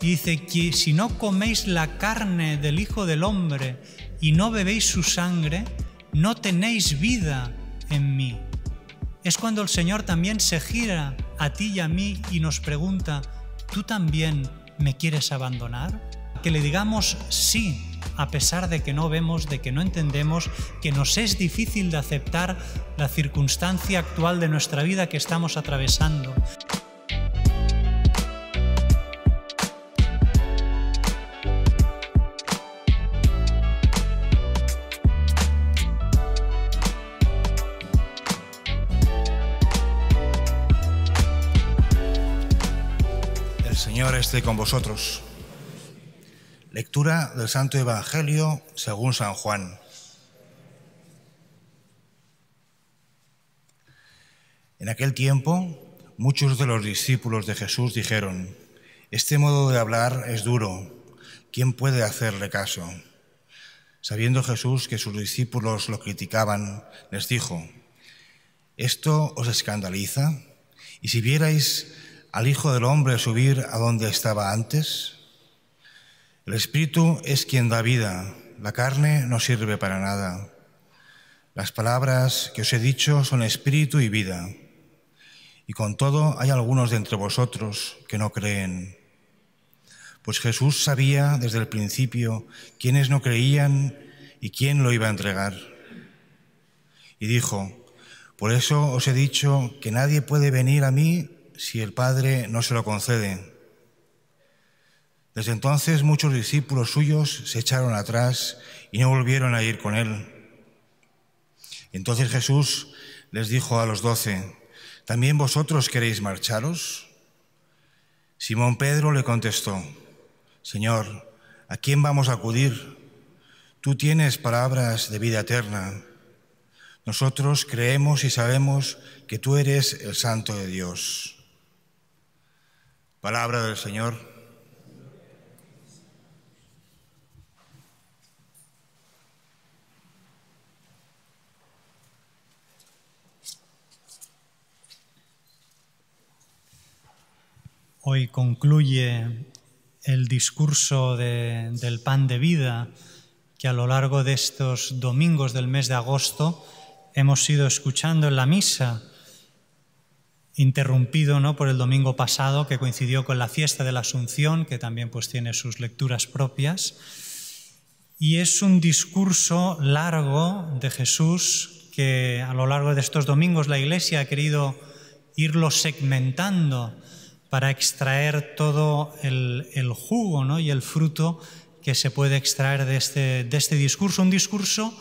dice que si no coméis la carne del Hijo del Hombre y no bebéis su sangre, no tenéis vida en mí. Es cuando el Señor también se gira a ti y a mí y nos pregunta, ¿tú también me quieres abandonar? Que le digamos sí, a pesar de que no vemos, de que no entendemos, que nos es difícil de aceptar la circunstancia actual de nuestra vida que estamos atravesando. esté con vosotros. Lectura del Santo Evangelio según San Juan. En aquel tiempo, muchos de los discípulos de Jesús dijeron, Este modo de hablar es duro, ¿quién puede hacerle caso? Sabiendo Jesús que sus discípulos lo criticaban, les dijo, ¿esto os escandaliza? Y si vierais al Hijo del Hombre subir a donde estaba antes? El Espíritu es quien da vida, la carne no sirve para nada. Las palabras que os he dicho son espíritu y vida. Y con todo hay algunos de entre vosotros que no creen. Pues Jesús sabía desde el principio quiénes no creían y quién lo iba a entregar. Y dijo, por eso os he dicho que nadie puede venir a mí si el Padre no se lo concede. Desde entonces muchos discípulos suyos se echaron atrás y no volvieron a ir con él. Entonces Jesús les dijo a los doce, ¿también vosotros queréis marcharos? Simón Pedro le contestó, Señor, ¿a quién vamos a acudir? Tú tienes palabras de vida eterna. Nosotros creemos y sabemos que tú eres el Santo de Dios. Palabra del Señor. Hoy concluye el discurso del pan de vida que a lo largo de estos domingos del mes de agosto hemos ido escuchando en la misa interrumpido ¿no? por el domingo pasado, que coincidió con la fiesta de la Asunción, que también pues, tiene sus lecturas propias. Y es un discurso largo de Jesús que a lo largo de estos domingos la Iglesia ha querido irlo segmentando para extraer todo el, jugo ¿no? y el fruto que se puede extraer de este, de este discurso. Un discurso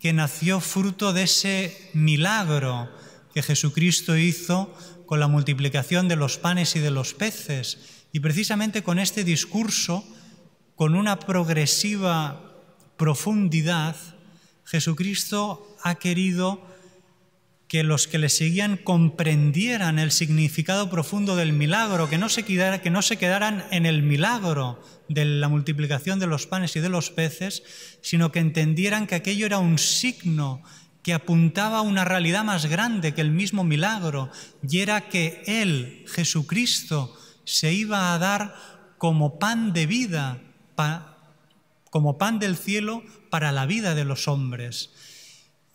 que nació fruto de ese milagro que Jesucristo hizo con la multiplicación de los panes y de los peces, y precisamente con este discurso, con una progresiva profundidad, Jesucristo ha querido que los que le seguían comprendieran el significado profundo del milagro, que no se, que no se quedaran en el milagro de la multiplicación de los panes y de los peces, sino que entendieran que aquello era un signo, que apuntaba a una realidad más grande que el mismo milagro, y era que Él, Jesucristo, se iba a dar como pan de vida, como pan del cielo para la vida de los hombres.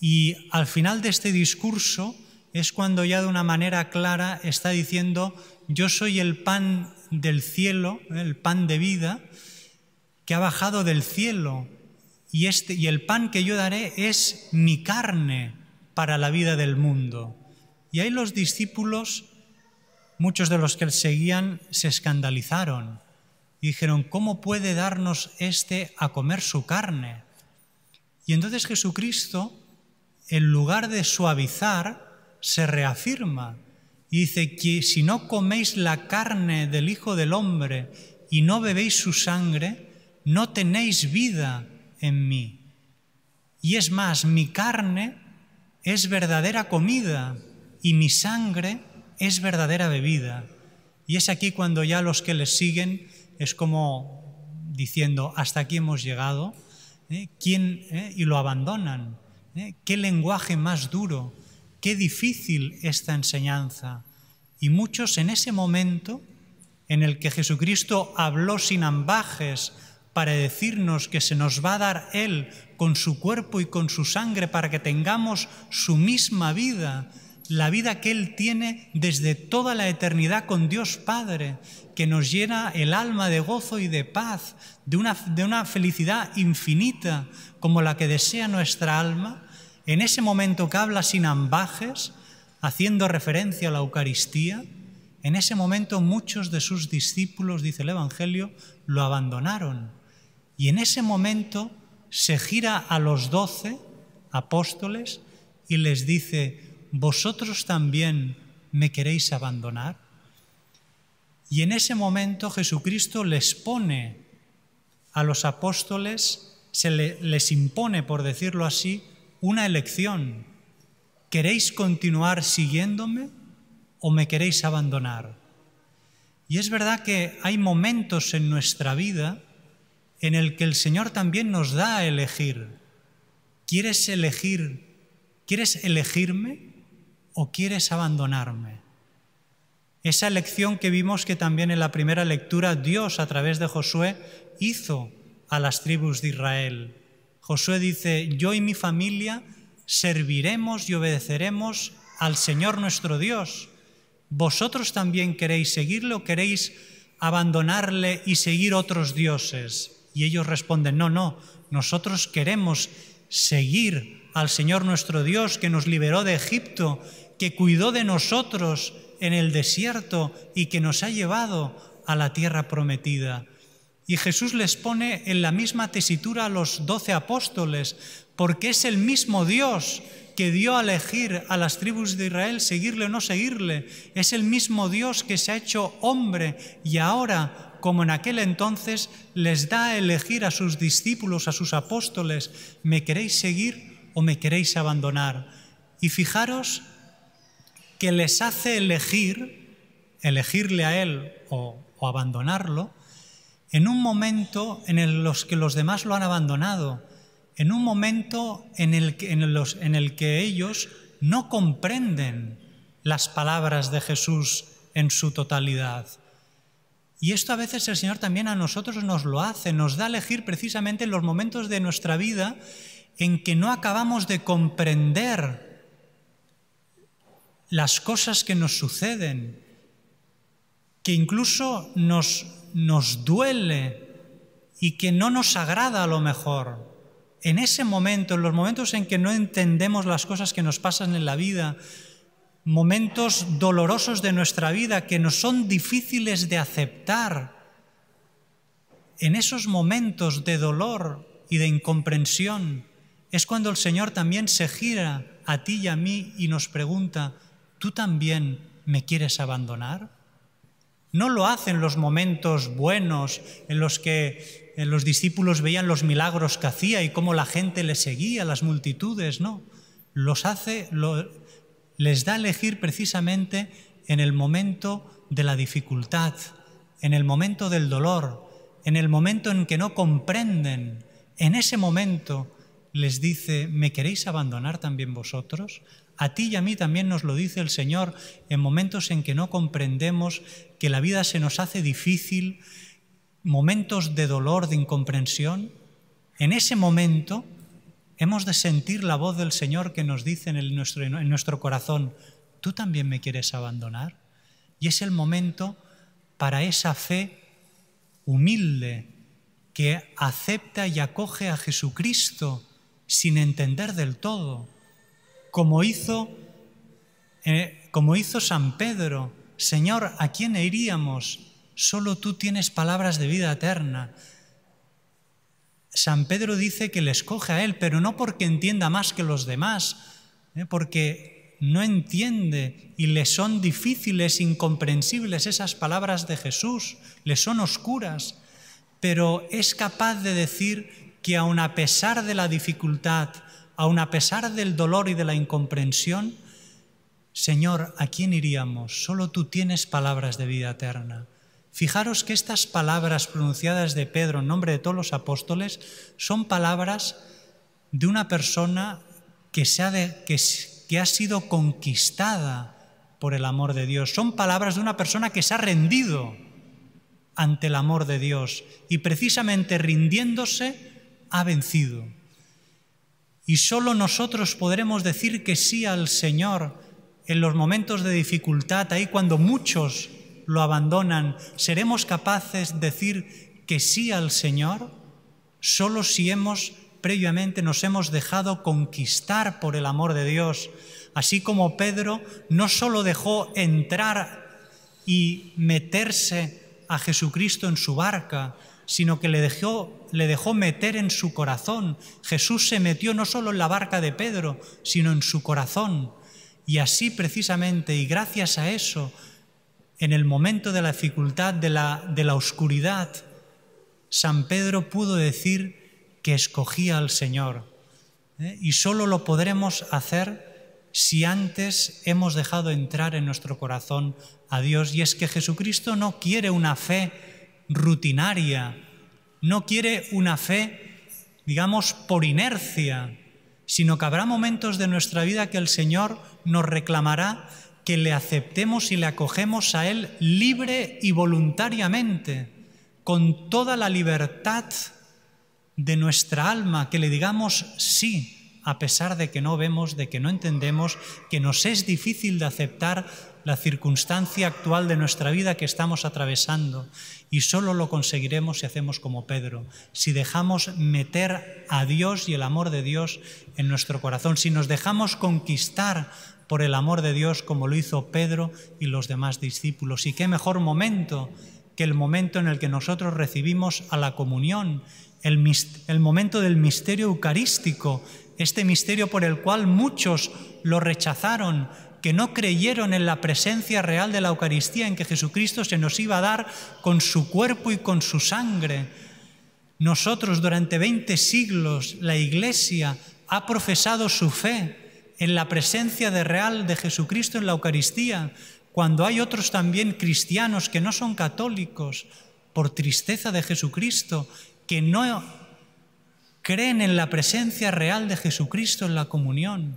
Y al final de este discurso es cuando ya de una manera clara está diciendo, yo soy el pan del cielo, el pan de vida, que ha bajado del cielo y, este, y el pan que yo daré es mi carne para la vida del mundo. Y ahí los discípulos, muchos de los que seguían, se escandalizaron dijeron, ¿cómo puede darnos este a comer su carne? Y entonces Jesucristo, en lugar de suavizar, se reafirma y dice que si no coméis la carne del Hijo del Hombre y no bebéis su sangre, no tenéis vida en mí. Y es más, mi carne es verdadera comida y mi sangre es verdadera bebida. Y es aquí cuando ya los que les siguen es como diciendo, hasta aquí hemos llegado, ¿eh? ¿Quién, eh? y lo abandonan. ¿eh? ¿Qué lenguaje más duro? ¿Qué difícil esta enseñanza? Y muchos en ese momento en el que Jesucristo habló sin ambajes, para decirnos que se nos va a dar Él con su cuerpo y con su sangre para que tengamos su misma vida, la vida que Él tiene desde toda la eternidad con Dios Padre, que nos llena el alma de gozo y de paz, de una, de una felicidad infinita como la que desea nuestra alma, en ese momento que habla sin ambajes, haciendo referencia a la Eucaristía, en ese momento muchos de sus discípulos, dice el Evangelio, lo abandonaron y en ese momento se gira a los doce apóstoles y les dice, ¿vosotros también me queréis abandonar? Y en ese momento Jesucristo les pone a los apóstoles, se les impone, por decirlo así, una elección. ¿Queréis continuar siguiéndome o me queréis abandonar? Y es verdad que hay momentos en nuestra vida en el que el Señor también nos da a elegir. ¿Quieres elegir? ¿Quieres elegirme o quieres abandonarme? Esa elección que vimos que también en la primera lectura Dios a través de Josué hizo a las tribus de Israel. Josué dice, yo y mi familia serviremos y obedeceremos al Señor nuestro Dios. ¿Vosotros también queréis seguirle o queréis abandonarle y seguir otros dioses? Y ellos responden, no, no, nosotros queremos seguir al Señor nuestro Dios que nos liberó de Egipto, que cuidó de nosotros en el desierto y que nos ha llevado a la tierra prometida. Y Jesús les pone en la misma tesitura a los doce apóstoles, porque es el mismo Dios que dio a elegir a las tribus de Israel seguirle o no seguirle. Es el mismo Dios que se ha hecho hombre y ahora como en aquel entonces, les da a elegir a sus discípulos, a sus apóstoles, ¿me queréis seguir o me queréis abandonar? Y fijaros que les hace elegir, elegirle a Él o, abandonarlo, en un momento en el los que los demás lo han abandonado, en un momento en el que ellos no comprenden las palabras de Jesús en su totalidad. Y esto a veces el Señor también a nosotros nos lo hace, nos da a elegir precisamente en los momentos de nuestra vida en que no acabamos de comprender las cosas que nos suceden, que incluso nos, nos duele y que no nos agrada a lo mejor. En ese momento, en los momentos en que no entendemos las cosas que nos pasan en la vida, momentos dolorosos de nuestra vida que nos son difíciles de aceptar, en esos momentos de dolor y de incomprensión es cuando el Señor también se gira a ti y a mí y nos pregunta, ¿tú también me quieres abandonar? No lo hace en los momentos buenos en los que los discípulos veían los milagros que hacía y cómo la gente le seguía, las multitudes, no. Los hace, les da elegir precisamente en el momento de la dificultad, en el momento del dolor, en el momento en que no comprenden. En ese momento les dice, ¿me queréis abandonar también vosotros? A ti y a mí también nos lo dice el Señor en momentos en que no comprendemos, que la vida se nos hace difícil, momentos de dolor, de incomprensión. En ese momento Hemos de sentir la voz del Señor que nos dice en, nuestro, corazón, tú también me quieres abandonar. Y es el momento para esa fe humilde que acepta y acoge a Jesucristo sin entender del todo, como hizo, eh, como hizo San Pedro. Señor, ¿a quién iríamos? Solo tú tienes palabras de vida eterna. San Pedro dice que le escoge a él, pero no porque entienda más que los demás, ¿eh? porque no entiende y le son difíciles, incomprensibles esas palabras de Jesús, le son oscuras, pero es capaz de decir que aun a pesar de la dificultad, aun a pesar del dolor y de la incomprensión, Señor, ¿a quién iríamos? Solo tú tienes palabras de vida eterna. Fijaros que estas palabras pronunciadas de Pedro en nombre de todos los apóstoles son palabras de una persona que, ha sido conquistada por el amor de Dios. Son palabras de una persona que se ha rendido ante el amor de Dios y precisamente rindiéndose ha vencido. Y solo nosotros podremos decir que sí al Señor en los momentos de dificultad, ahí cuando muchos lo abandonan, ¿seremos capaces de decir que sí al Señor? Solo si hemos previamente nos hemos dejado conquistar por el amor de Dios, así como Pedro no solo dejó entrar y meterse a Jesucristo en su barca, sino que le dejó, le dejó meter en su corazón. Jesús se metió no solo en la barca de Pedro, sino en su corazón. Y así precisamente, y gracias a eso, en el momento de la dificultad, de la, de la oscuridad, San Pedro pudo decir que escogía al Señor. ¿eh? Y solo lo podremos hacer si antes hemos dejado entrar en nuestro corazón a Dios. Y es que Jesucristo no quiere una fe rutinaria, no quiere una fe, digamos, por inercia, sino que habrá momentos de nuestra vida que el Señor nos reclamará que le aceptemos y le acogemos a Él libre y voluntariamente, con toda la libertad de nuestra alma, que le digamos sí, a pesar de que no vemos, de que no entendemos, que nos es difícil de aceptar la circunstancia actual de nuestra vida que estamos atravesando. Y solo lo conseguiremos si hacemos como Pedro, si dejamos meter a Dios y el amor de Dios en nuestro corazón, si nos dejamos conquistar por el amor de Dios como lo hizo Pedro y los demás discípulos. Y qué mejor momento que el momento en el que nosotros recibimos a la comunión, el, momento del misterio eucarístico, este misterio por el cual muchos lo rechazaron, que no creyeron en la presencia real de la Eucaristía, en que Jesucristo se nos iba a dar con su cuerpo y con su sangre. Nosotros durante 20 siglos, la Iglesia ha profesado su fe, en la presencia real de Jesucristo en la Eucaristía, cuando hay otros también cristianos que no son católicos, por tristeza de Jesucristo, que no creen en la presencia real de Jesucristo en la comunión.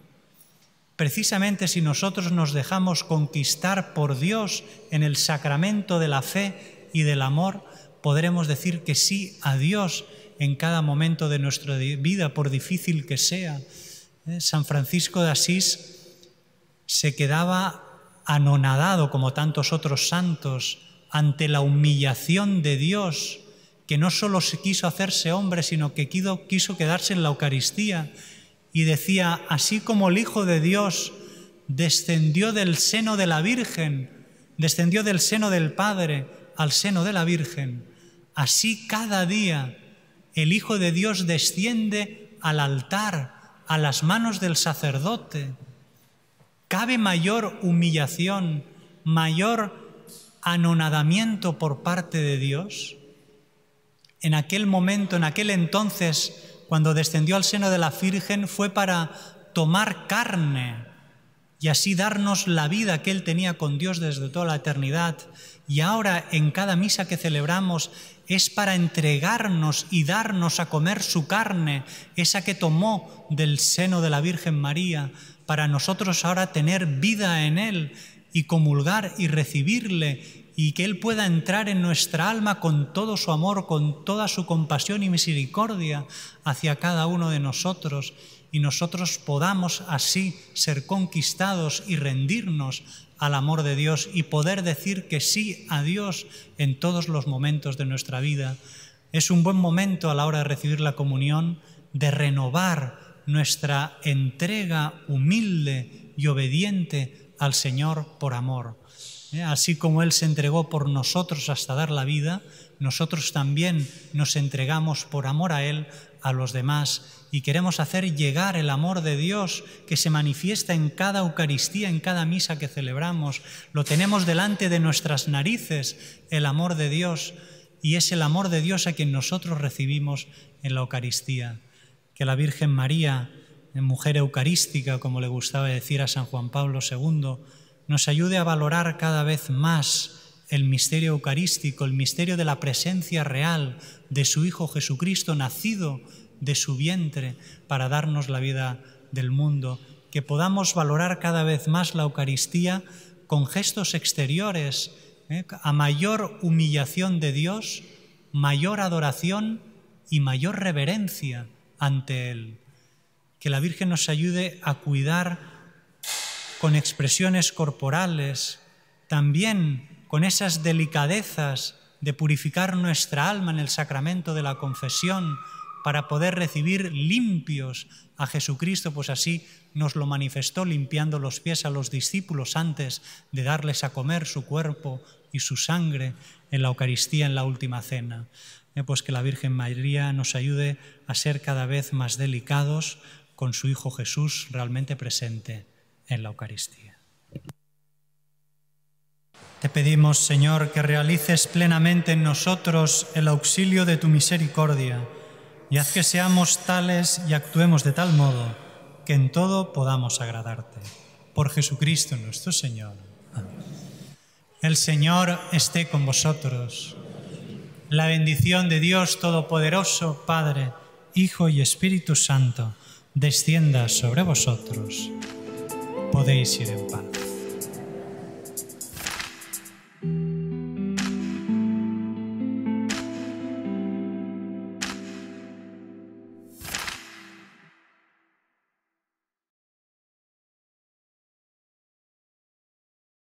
Precisamente si nosotros nos dejamos conquistar por Dios en el sacramento de la fe y del amor, podremos decir que sí a Dios en cada momento de nuestra vida, por difícil que sea. ¿eh? San Francisco de Asís se quedaba anonadado, como tantos otros santos, ante la humillación de Dios, que no solo se quiso hacerse hombre, sino que quiso quedarse en la Eucaristía. Y decía, así como el Hijo de Dios descendió del seno de la Virgen, descendió del seno del Padre al seno de la Virgen, así cada día el Hijo de Dios desciende al altar a las manos del sacerdote. ¿Cabe mayor humillación, mayor anonadamiento por parte de Dios? En aquel momento, en aquel entonces, cuando descendió al seno de la Virgen, fue para tomar carne y así darnos la vida que Él tenía con Dios desde toda la eternidad. Y ahora en cada misa que celebramos es para entregarnos y darnos a comer su carne, esa que tomó del seno de la Virgen María, para nosotros ahora tener vida en Él y comulgar y recibirle y que Él pueda entrar en nuestra alma con todo su amor, con toda su compasión y misericordia hacia cada uno de nosotros y nosotros podamos así ser conquistados y rendirnos al amor de Dios y poder decir que sí a Dios en todos los momentos de nuestra vida. Es un buen momento a la hora de recibir la comunión de renovar nuestra entrega humilde y obediente al Señor por amor. ¿Eh? Así como Él se entregó por nosotros hasta dar la vida, nosotros también nos entregamos por amor a Él a los demás y queremos hacer llegar el amor de Dios que se manifiesta en cada Eucaristía, en cada misa que celebramos. Lo tenemos delante de nuestras narices, el amor de Dios, y es el amor de Dios a quien nosotros recibimos en la Eucaristía. Que la Virgen María, mujer eucarística, como le gustaba decir a San Juan Pablo II, nos ayude a valorar cada vez más el misterio eucarístico, el misterio de la presencia real de su Hijo Jesucristo, nacido de su vientre, para darnos la vida del mundo, que podamos valorar cada vez más la Eucaristía con gestos exteriores, ¿eh? a mayor humillación de Dios, mayor adoración y mayor reverencia ante Él. Que la Virgen nos ayude a cuidar con expresiones corporales, también con esas delicadezas de purificar nuestra alma en el sacramento de la confesión para poder recibir limpios a Jesucristo, pues así nos lo manifestó limpiando los pies a los discípulos antes de darles a comer su cuerpo y su sangre en la Eucaristía, en la última cena. Eh, pues que la Virgen María nos ayude a ser cada vez más delicados con su Hijo Jesús realmente presente en la Eucaristía. Te pedimos, Señor, que realices plenamente en nosotros el auxilio de tu misericordia, y haz que seamos tales y actuemos de tal modo que en todo podamos agradarte. Por Jesucristo nuestro Señor. Amén. El Señor esté con vosotros. La bendición de Dios Todopoderoso, Padre, Hijo y Espíritu Santo, descienda sobre vosotros. Podéis ir en paz.